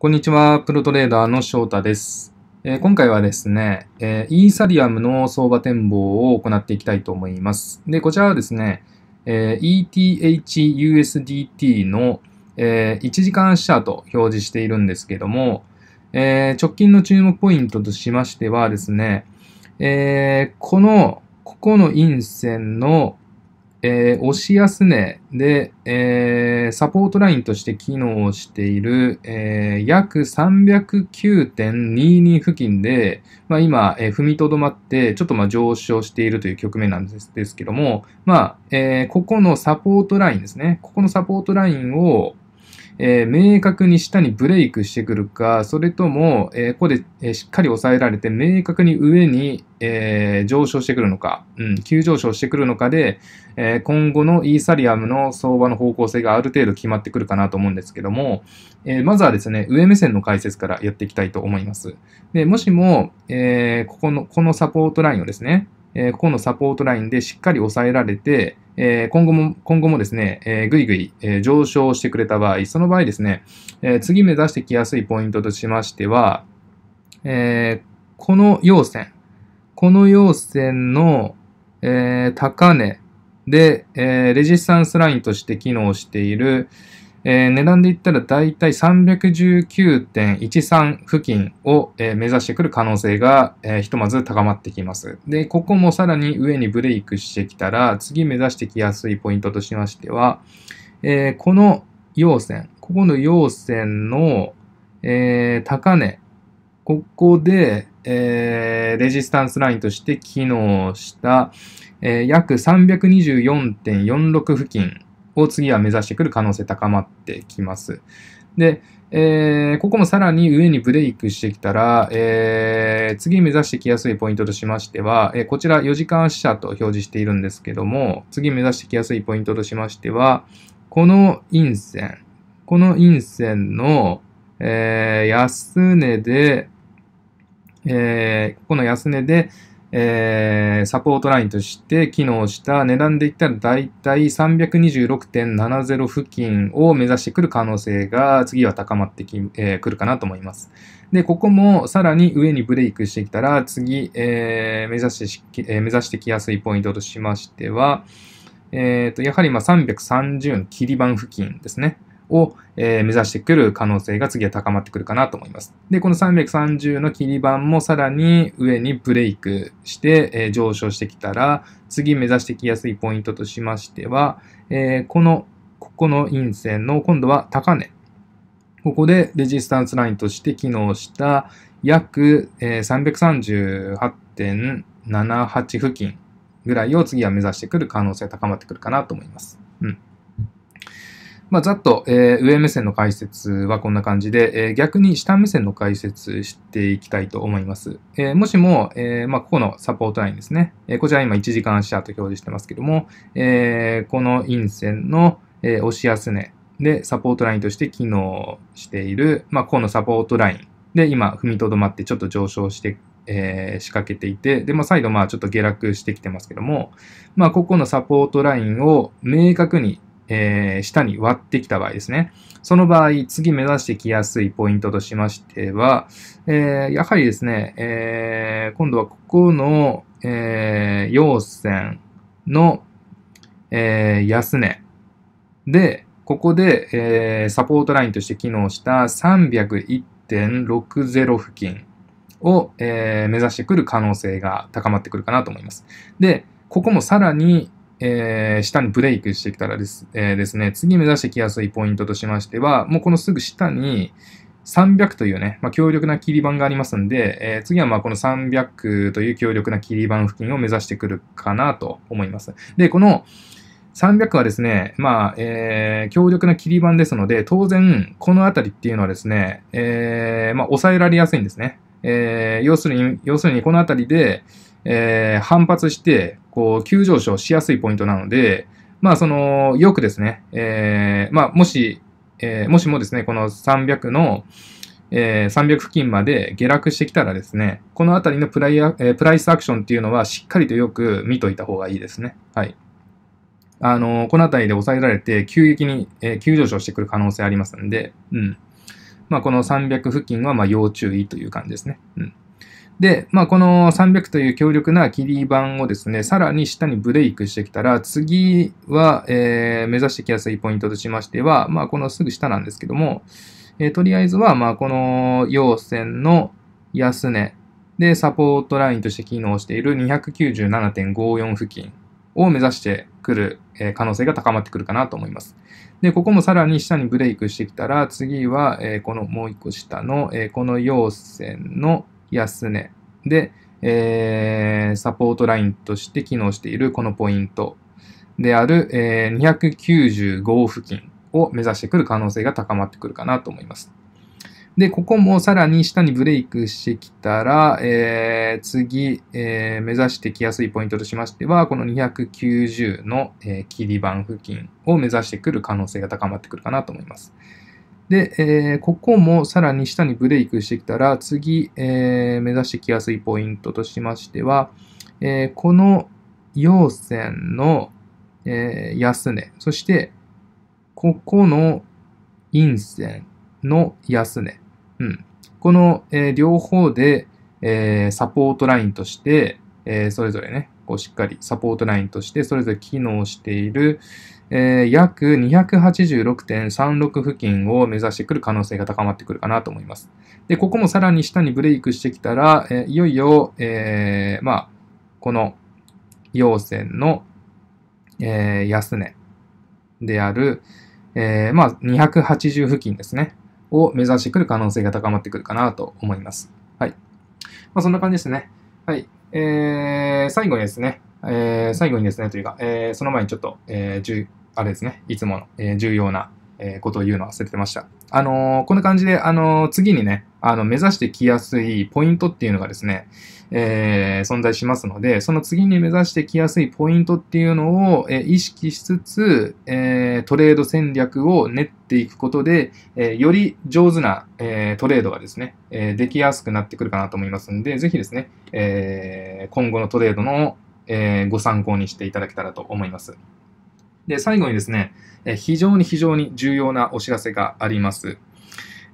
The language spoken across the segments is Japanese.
こんにちは、プロトレーダーの翔太です。えー、今回はですね、えー、イーサリアムの相場展望を行っていきたいと思います。で、こちらはですね、えー、ETHUSDT の、え1時間足チャート表示しているんですけども、え直近の注目ポイントとしましてはですね、えこの、ここの陰線の、えー、押し安値で、えー、サポートラインとして機能している、えー、約309.22付近で、まあ、今、えー、踏みとどまって、ちょっとまあ上昇しているという局面なんですですけども、まあえー、ここのサポートラインですね、ここのサポートラインを、えー、明確に下にブレイクしてくるか、それとも、えー、ここで、えー、しっかり抑えられて、明確に上に、えー、上昇してくるのか、うん、急上昇してくるのかで、えー、今後のイーサリアムの相場の方向性がある程度決まってくるかなと思うんですけども、えー、まずはですね、上目線の解説からやっていきたいと思います。で、もしも、えー、ここの、このサポートラインをですね、えー、ここのサポートラインでしっかり抑えられて、えー、今後も、今後もですね、えー、ぐいぐい、えー、上昇してくれた場合、その場合ですね、えー、次目指してきやすいポイントとしましては、えー、この要線、この要線の、えー、高値で、えー、レジスタンスラインとして機能している、えー、値段で言ったら大体319.13付近を、えー、目指してくる可能性が、えー、ひとまず高まってきます。で、ここもさらに上にブレイクしてきたら、次目指してきやすいポイントとしましては、えこの要線、ここの要線の、え高値、ここで、えレジスタンスラインとして機能した、え約324.46付近を次は目指してくる可能性高まってきます。で、えー、ここもさらに上にブレイクしてきたら、えー、次目指してきやすいポイントとしましては、えー、こちら4時間足者と表示しているんですけども、次目指してきやすいポイントとしましては、この陰線、この陰線の、えー、安値で、えー、この安値で、えー、サポートラインとして機能した値段で言ったらだいたい326.70付近を目指してくる可能性が次は高まってき、えー、くるかなと思います。で、ここもさらに上にブレイクしてきたら次、えー、目指して、えー、目指してきやすいポイントとしましては、えー、と、やはりまあ330の切り板付近ですね。を、目指してくる可能性が次は高まってくるかなと思います。で、この330の切り板もさらに上にブレイクして、上昇してきたら、次目指してきやすいポイントとしましては、この、ここの陰線の今度は高値。ここでレジスタンスラインとして機能した約338.78付近ぐらいを次は目指してくる可能性高まってくるかなと思います。うん。まあ、ざっと、えー、上目線の解説はこんな感じで、えー、逆に下目線の解説していきたいと思います。えー、もしも、えまあ、ここのサポートラインですね。えこちら今1時間足と表示してますけども、えこの陰線の、え押し安値でサポートラインとして機能している、まあ、このサポートラインで今踏みとどまってちょっと上昇してえー、仕掛けていて、で、ま再度、まあ、ちょっと下落してきてますけども、まあ、ここのサポートラインを明確にえー、下に割ってきた場合ですね。その場合、次目指してきやすいポイントとしましては、えー、やはりですね、えー、今度はここの、えー、陽線の、えー、安値で、ここで、えー、サポートラインとして機能した301.60付近を、えー、目指してくる可能性が高まってくるかなと思います。で、ここもさらに、えー、下にブレイクしてきたらです,、えー、ですね、次目指してきやすいポイントとしましては、もうこのすぐ下に300というね、まあ、強力な切り板がありますんで、えー、次はまあこの300という強力な切り板付近を目指してくるかなと思います。で、この300はですね、まあ、えー、強力な切り板ですので、当然、この辺りっていうのはですね、えー、まあ、抑えられやすいんですね。えー、要するに、要するにこの辺りで、えー、反発して、こう、急上昇しやすいポイントなので、まあ、その、よくですね、えー、まあ、もし、えー、もしもですね、この300の、えー、300付近まで下落してきたらですね、このあたりのプライ,、えー、プライスアクションっていうのはしっかりとよく見といた方がいいですね。はい。あのー、このあたりで抑えられて、急激に、えー、急上昇してくる可能性ありますんで、うん。まあ、この300付近はまあ要注意という感じですね。うん。で、まあ、この300という強力な切り板をですね、さらに下にブレイクしてきたら、次は、えー、目指してきやすいポイントとしましては、まあ、このすぐ下なんですけども、えー、とりあえずは、まあ、この陽線の安値で、サポートラインとして機能している297.54付近を目指してくる、え可能性が高まってくるかなと思います。で、ここもさらに下にブレイクしてきたら、次は、えこのもう一個下の、えこの陽線の安値で、えー、サポートラインとして機能しているこのポイントである、えー、295付近を目指してくる可能性が高まってくるかなと思います。で、ここもさらに下にブレイクしてきたら、えー、次、えー、目指してきやすいポイントとしましては、この290の、えー、切り板付近を目指してくる可能性が高まってくるかなと思います。で、えー、ここもさらに下にブレイクしてきたら、次、えー、目指してきやすいポイントとしましては、えー、この陽線の、え安値、そして、ここの陰線の安値。うん。この、え両方で、えサポートラインとして、えそれぞれね、こうしっかりサポートラインとして、それぞれ機能している、えー、約286.36付近を目指してくる可能性が高まってくるかなと思います。で、ここもさらに下にブレイクしてきたら、えー、いよいよ、えー、まあ、この陽線の、えー、安値である、えー、まあ、280付近ですね、を目指してくる可能性が高まってくるかなと思います。はい。まあ、そんな感じですね。はい。えー、最後にですね、えー、最後にですね、というか、えー、その前にちょっと、えー、あれですね、いつもの、えー、重要な、えー、ことを言うのを忘れてました。あのー、こんな感じで、あの次にね、あの、目指してきやすいポイントっていうのがですね、えー、存在しますので、その次に目指してきやすいポイントっていうのを、えー、意識しつつ、えー、トレード戦略を練っていくことで、えより上手な、えトレードがですね、えできやすくなってくるかなと思いますんで、ぜひですね、え今後のトレードの、えご参考にしていただけたらと思います。で、最後にですね、え非常に非常に重要なお知らせがあります。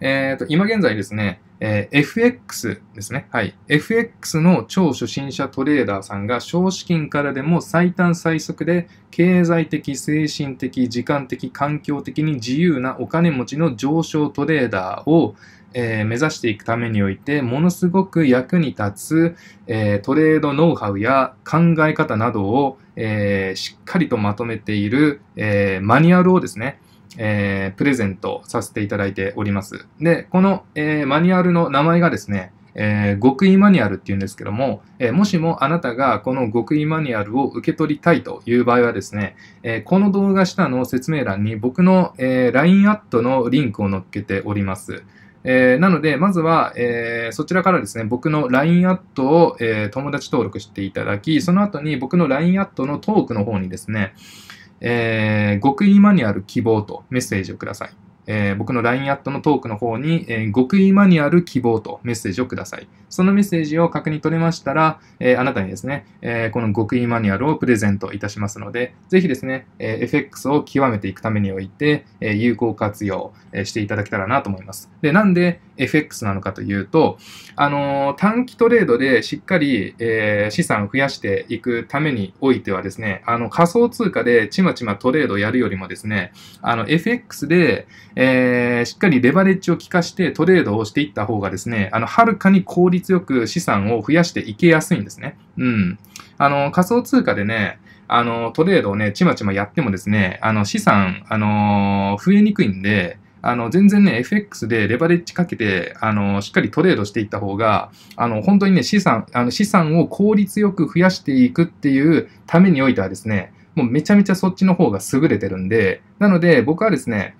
えっ、ー、と、今現在ですね、えー、FX ですね。はい。FX の超初心者トレーダーさんが少資金からでも最短最速で経済的、精神的、時間的、環境的に自由なお金持ちの上昇トレーダーをえー、目指していくためにおいてものすごく役に立つ、えー、トレードノウハウや考え方などを、えー、しっかりとまとめている、えマニュアルをですね、えプレゼントさせていただいております。で、この、えマニュアルの名前がですね、えー、極意マニュアルっていうんですけども、えー、もしもあなたがこの極意マニュアルを受け取りたいという場合はですね、えー、この動画下の説明欄に僕の、え LINE アットのリンクを載っけております。えー、なので、まずは、えー、そちらからですね、僕の LINE アットを、えー、友達登録していただき、その後に僕の LINE アットのトークの方にですね、え極意マニュアル希望とメッセージをください。えー、僕の LINE アットのトークの方に、えー、極意マニュアル希望とメッセージをください。そのメッセージを確認取れましたら、えー、あなたにですね、えこの極意マニュアルをプレゼントいたしますので、ぜひですね、え FX を極めていくためにおいて、え有効活用、えしていただけたらなと思います。で、なんで FX なのかというと、あの短期トレードでしっかり、え資産を増やしていくためにおいてはですね、あの仮想通貨でちまちまトレードをやるよりもですね、あの FX で、えー、しっかりレバレッジを効かしてトレードをしていった方がですね、あの、はるかに効率よく資産を増やしていけやすいんですね。うん。あの、仮想通貨でね、あの、トレードをね、ちまちまやってもですね、あの、資産、あのー、増えにくいんで、あの、全然ね、FX でレバレッジかけて、あの、しっかりトレードしていった方が、あの、本当にね、資産、あの、資産を効率よく増やしていくっていうためにおいてはですね、もうめちゃめちゃそっちの方が優れてるんで、なので僕はですね、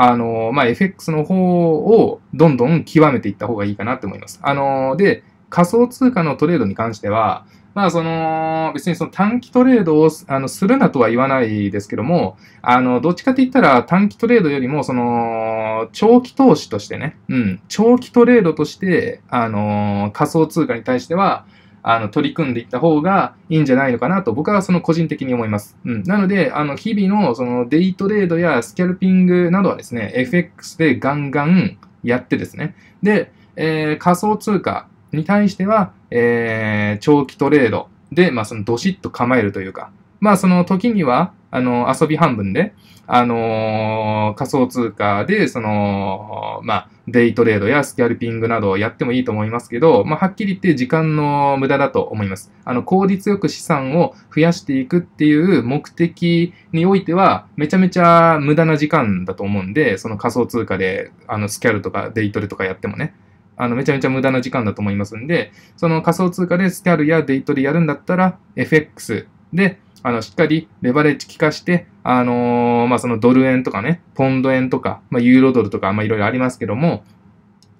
あの、まあ、FX の方をどんどん極めていった方がいいかなって思います。あの、で、仮想通貨のトレードに関しては、まあその、別にその短期トレードをあのするなとは言わないですけども、あの、どっちかって言ったら短期トレードよりも、その、長期投資としてね、うん、長期トレードとして、あの、仮想通貨に対しては、あの取り組んでいった方がいいんじゃないのかなと僕はその個人的に思います。うん、なので、あの日々のそのデイトレードやスキャルピングなどはですね、FX でガンガンやってですね、で、えー、仮想通貨に対しては、えー、長期トレードで、まあ、そのどしっと構えるというか、まあその時には、あの、遊び半分で、あのー、仮想通貨で、その、まあ、デイトレードやスキャルピングなどをやってもいいと思いますけど、まあ、はっきり言って時間の無駄だと思います。あの、効率よく資産を増やしていくっていう目的においては、めちゃめちゃ無駄な時間だと思うんで、その仮想通貨で、あの、スキャルとかデイトレとかやってもね。あの、めちゃめちゃ無駄な時間だと思いますんで、その仮想通貨でスキャルやデイトレやるんだったら、FX で、あの、しっかりレバレッジ効かして、あのー、まあ、そのドル円とかね、ポンド円とか、まあ、ユーロドルとか、ま、いろいろありますけども、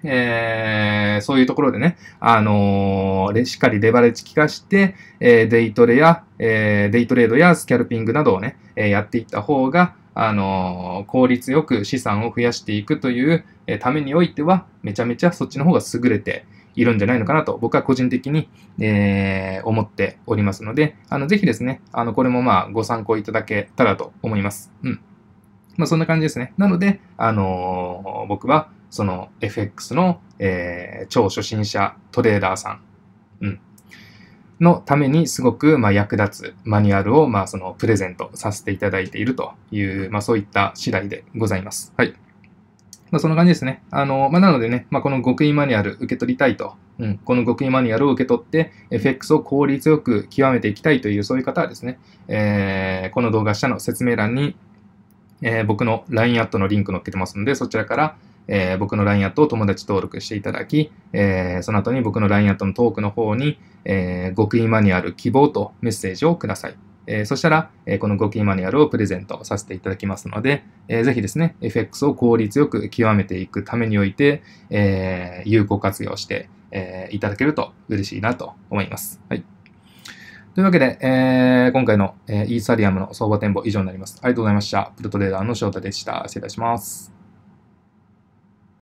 えー、そういうところでね、あのー、しっかりレバレッジ効かして、えー、デイトレや、えー、デイトレードやスキャルピングなどをね、えー、やっていった方が、あのー、効率よく資産を増やしていくという、えー、ためにおいては、めちゃめちゃそっちの方が優れて、いるんじゃないのかなと、僕は個人的に、えー、思っておりますので、あの、ぜひですね、あの、これもまあ、ご参考いただけたらと思います。うん。まあ、そんな感じですね。なので、あのー、僕は、その FX の、えー、超初心者トレーダーさん、うん、のためにすごく、まあ、役立つマニュアルを、まあ、そのプレゼントさせていただいているという、まあ、そういった次第でございます。はい。まあ、そんな感じですね。あの、まあ、なのでね、まあ、この極意マニュアル受け取りたいと。うん、この極意マニュアルを受け取って、FX を効率よく極めていきたいという、そういう方はですね、えー、この動画下の説明欄に、えー、僕の LINE アットのリンク載っけてますので、そちらから、えー、僕の LINE アットを友達登録していただき、えー、その後に僕の LINE アットのトークの方に、えー、極意マニュアル希望とメッセージをください。えー、そしたら、えー、この合金マニュアルをプレゼントさせていただきますので、えー、ぜひですね、FX を効率よく極めていくためにおいて、え有効活用して、えいただけると嬉しいなと思います。はい。というわけで、え今回の、えイーサリアムの相場展望以上になります。ありがとうございました。プルトレーダーの翔太でした。失礼いたします。